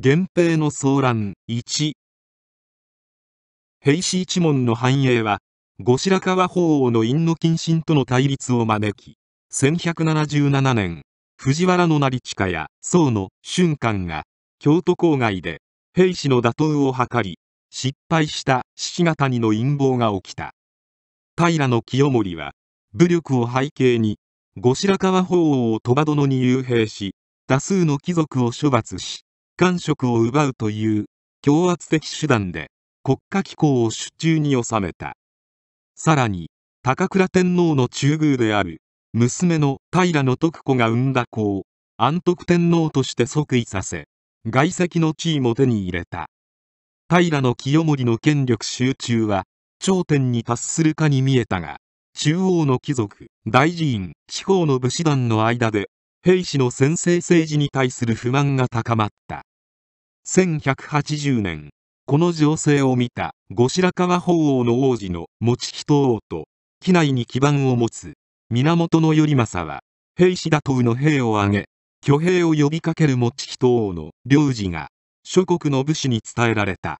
源平の騒乱1平氏一門の繁栄は後白河法皇の院の謹慎との対立を招き1177年藤原の成親や宋の俊寛が京都郊外で平氏の打倒を図り失敗した父方谷の陰謀が起きた平清盛は武力を背景に後白河法皇を鳥羽殿に幽閉し多数の貴族を処罰し管職を奪うという強圧的手段で国家機構を手中に収めたさらに高倉天皇の中宮である娘の平徳子が産んだ子を安徳天皇として即位させ外籍の地位も手に入れた平清盛の権力集中は頂点に達するかに見えたが中央の貴族大寺院地方の武士団の間で兵士の専制政治に対する不満が高まった1180年この情勢を見た後白河法皇の王子の持人王と機内に基盤を持つ源頼政は兵士打倒の兵を挙げ挙兵を呼びかける持人王の領事が諸国の武士に伝えられた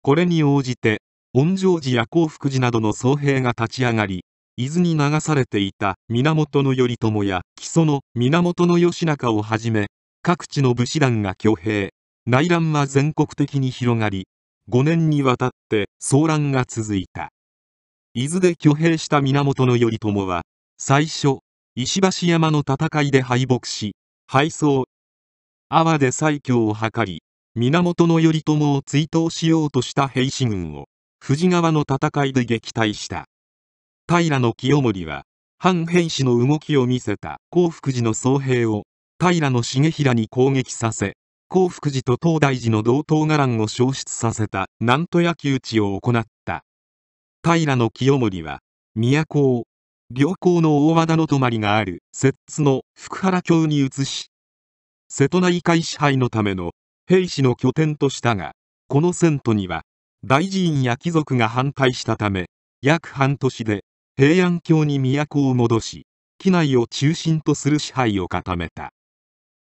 これに応じて恩城寺や興福寺などの僧兵が立ち上がり伊豆に流されていた源頼朝や木曽の源義仲をはじめ各地の武士団が挙兵内乱は全国的に広がり5年にわたって騒乱が続いた伊豆で挙兵した源頼朝は最初石橋山の戦いで敗北し敗走阿波で再挙を図り源頼朝を追悼しようとした兵士軍を富士川の戦いで撃退した平清盛は反兵士の動きを見せた興福寺の僧兵を平重衡に攻撃させ興福寺と東大寺の同等伽藍を消失させた南都焼き討ちを行った平清盛は都を良好の大和田の泊まりがある摂津の福原京に移し瀬戸内海支配のための兵士の拠点としたがこの遷都には大寺院や貴族が反対したため約半年で平安京に都を戻し機内を中心とする支配を固めた